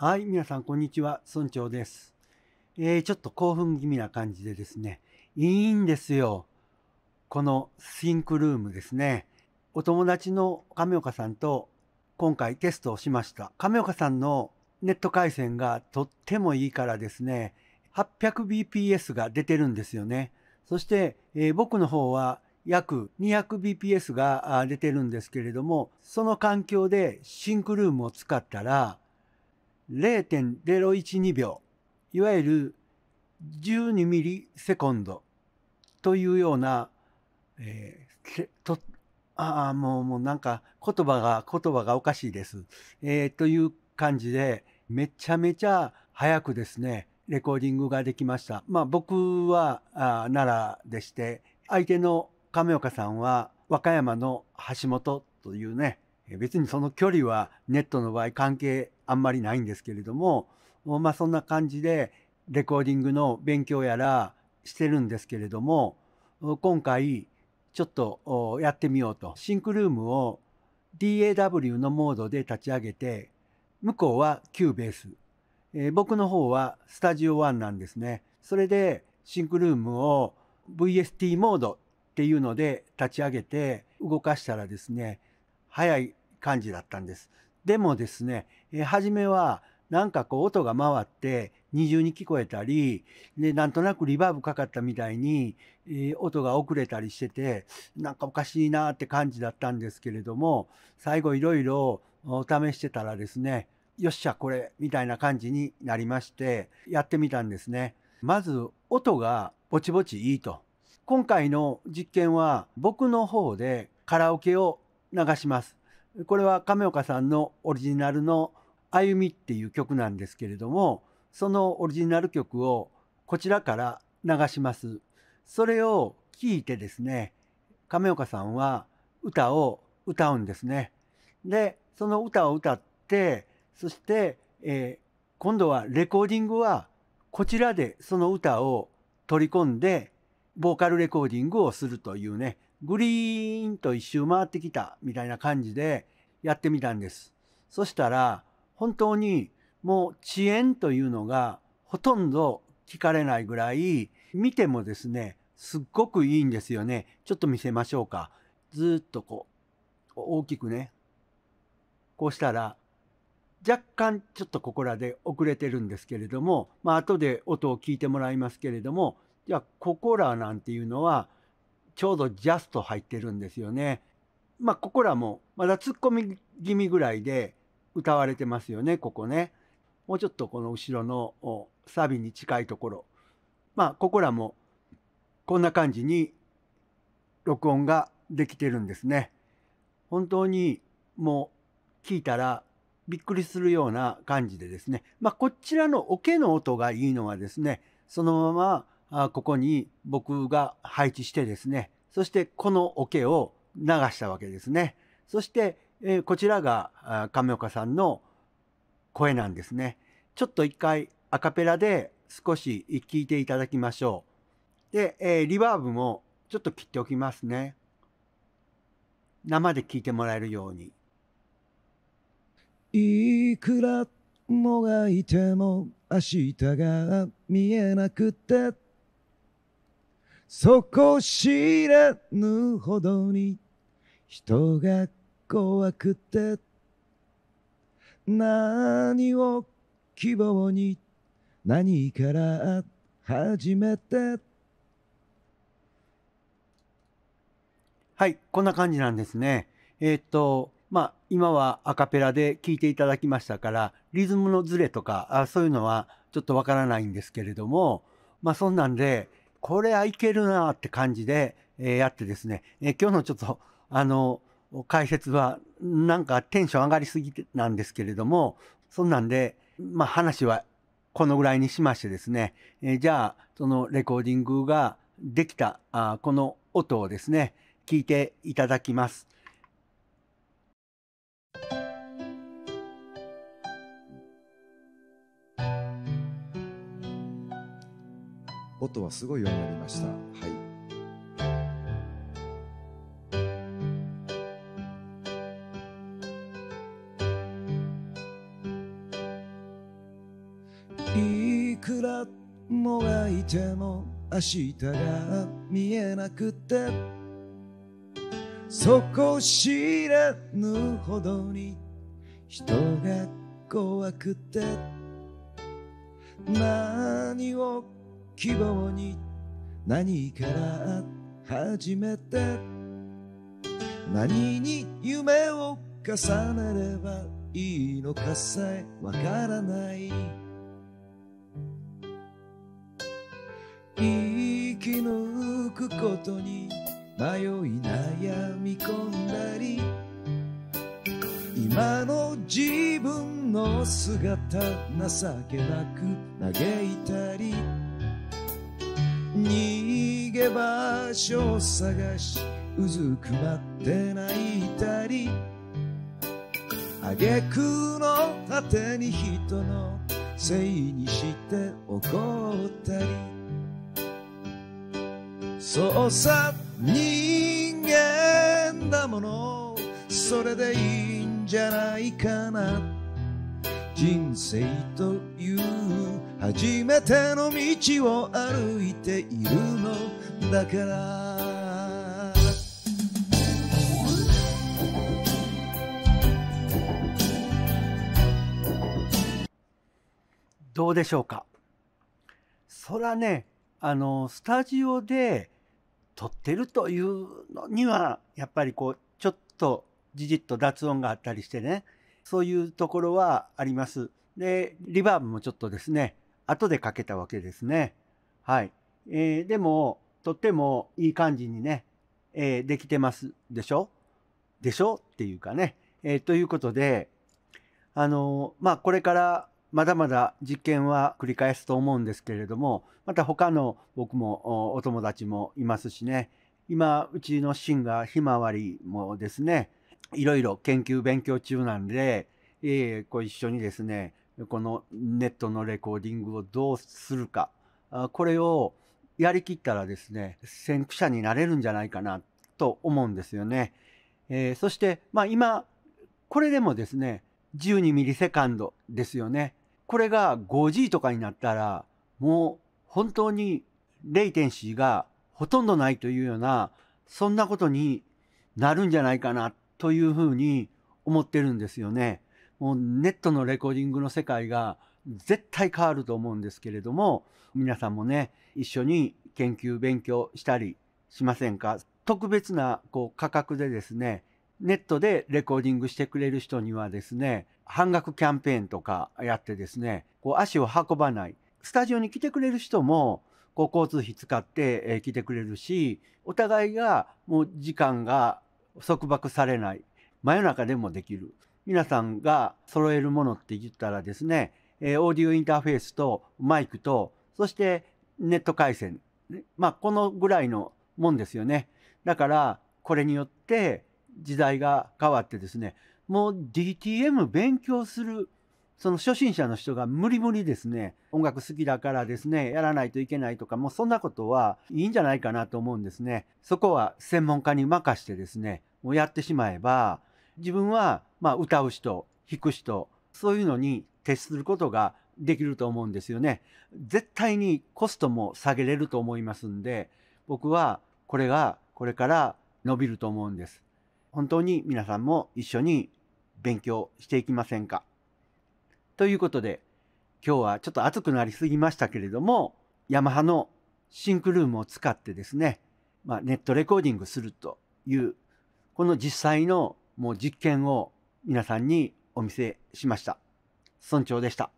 はい、皆さん、こんにちは。村長です。えー、ちょっと興奮気味な感じでですね、いいんですよ。このシンクルームですね。お友達の亀岡さんと今回テストをしました。亀岡さんのネット回線がとってもいいからですね、800bps が出てるんですよね。そして、えー、僕の方は約 200bps が出てるんですけれども、その環境でシンクルームを使ったら、0.012秒、いわゆる12ミリセコンドというような、えー、とああ、もう、もうなんか言葉が、言葉がおかしいです。えー、という感じで、めちゃめちゃ早くですね、レコーディングができました。まあ僕はあ奈良でして、相手の亀岡さんは和歌山の橋本というね、別にその距離はネットの場合関係あんまりないんですけれども、まあ、そんな感じでレコーディングの勉強やらしてるんですけれども今回ちょっとやってみようとシンクルームを DAW のモードで立ち上げて向こうは Q ベース。えー、僕の方は Studio なんですねそれでシンクルームを VST モードっていうので立ち上げて動かしたらですね早い感じだったんですでもですねえー、初めはなんかこう音が回って二重に聞こえたりでなんとなくリバーブかかったみたいに、え音が遅れたりしててなんかおかしいなって感じだったんですけれども最後いろいろ試してたらですねよっしゃこれみたいな感じになりましてやってみたんですね。まず音がぼちぼちいいと。今回の実験は僕の方でカラオケを流します。これは亀岡さんのオリジナルの「歩み」っていう曲なんですけれどもそのオリジナル曲をこちらから流します。それを聞いてですね亀岡さんは歌を歌うんですね。でその歌を歌ってそして、えー、今度はレコーディングはこちらでその歌を取り込んでボーカルレコーディングをするというねグリーンと一周回ってきたみたいな感じでやってみたんです。そしたら本当にもう遅延というのがほとんど聞かれないぐらい見てもですねすっごくいいんですよねちょっと見せましょうかずっとこう大きくねこうしたら若干ちょっとここらで遅れてるんですけれどもまあ後で音を聞いてもらいますけれどもじゃあここらなんていうのはちょうどジャスト入ってるんですよね。まあここらもまだツッコミ気味ぐらいで歌われてますよねここね。もうちょっとこの後ろのサビに近いところまあここらもこんな感じに録音ができてるんですね。本当にもう聞いたらびっくりするような感じでですね、まあ、こちらの桶の音がいいのはですねそのままここに僕が配置してですねそしてこの桶を流したわけですねそしてえー、こちらが亀岡さんの声なんですね。ちょっと一回アカペラで少し聞いていただきましょう。で、えー、リバーブもちょっと切っておきますね。生で聞いてもらえるように。いくらもがいても明日が見えなくてそこ知らぬほどに人が怖くて何を希望に何から始めてはいこんな感じなんですねえー、っとまあ今はアカペラで聴いていただきましたからリズムのズレとかあそういうのはちょっとわからないんですけれどもまあそんなんでこれはいけるなって感じで、えー、やってですね、えー、今日のちょっとあの解説はなんかテンション上がりすぎなんですけれどもそんなんで、まあ、話はこのぐらいにしましてですね、えー、じゃあそのレコーディングができたあこの音をですね聞いていただきます。音はすごいようになりました。はいもがいても明日が見えなくてそこ知らぬほどに人が怖くて何を希望に何から始めて何に夢を重ねればいいのかさえわからないき抜くことに迷い悩み込んだり今の自分の姿情けなく嘆いたり逃げ場所を探しうずくまって泣いたり挙句の果てに人のせいにして怒ったりそうさ人間だものそれでいいんじゃないかな人生という初めての道を歩いているのだからどうでしょうかそらねあのスタジオで取ってるというのにはやっぱりこうちょっとじじっと脱音があったりしてねそういうところはあります。でリバーブもちょっとですね後でかけたわけですね。はい、えー、でもとってもいい感じにね、えー、できてますでしょでしょっていうかね、えー、ということであのまあこれからまだまだ実験は繰り返すと思うんですけれどもまた他の僕もお友達もいますしね今うちのシンガーひまわりもですねいろいろ研究勉強中なんで、えー、ご一緒にですねこのネットのレコーディングをどうするかこれをやりきったらですね先駆者になれるんじゃないかなと思うんですよね。えー、そして、まあ、今これでもですね12ミリセカンドですよね。これが 5G とかになったら、もう本当にレイテンシーがほとんどないというような、そんなことになるんじゃないかなというふうに思ってるんですよね。もうネットのレコーディングの世界が絶対変わると思うんですけれども、皆さんもね、一緒に研究勉強したりしませんか特別なこう価格でですね、ネットでレコーディングしてくれる人にはですね、半額キャンペーンとかやってですねこう足を運ばないスタジオに来てくれる人もこう交通費使って来てくれるしお互いがもう時間が束縛されない真夜中でもできる皆さんが揃えるものって言ったらですねオーディオインターフェースとマイクとそしてネット回線まあこのぐらいのもんですよねだからこれによって時代が変わってですねもう DTM 勉強するその初心者の人が無理無理ですね、音楽好きだからですね、やらないといけないとか、もうそんなことはいいんじゃないかなと思うんですね。そこは専門家に任してですね、もうやってしまえば、自分はま歌う人、弾く人、そういうのに徹することができると思うんですよね。絶対にコストも下げれると思いますんで、僕はこれがこれから伸びると思うんです。本当に皆さんも一緒に勉強していきませんかということで今日はちょっと暑くなりすぎましたけれどもヤマハのシンクルームを使ってですね、まあ、ネットレコーディングするというこの実際のもう実験を皆さんにお見せしました。村長でした。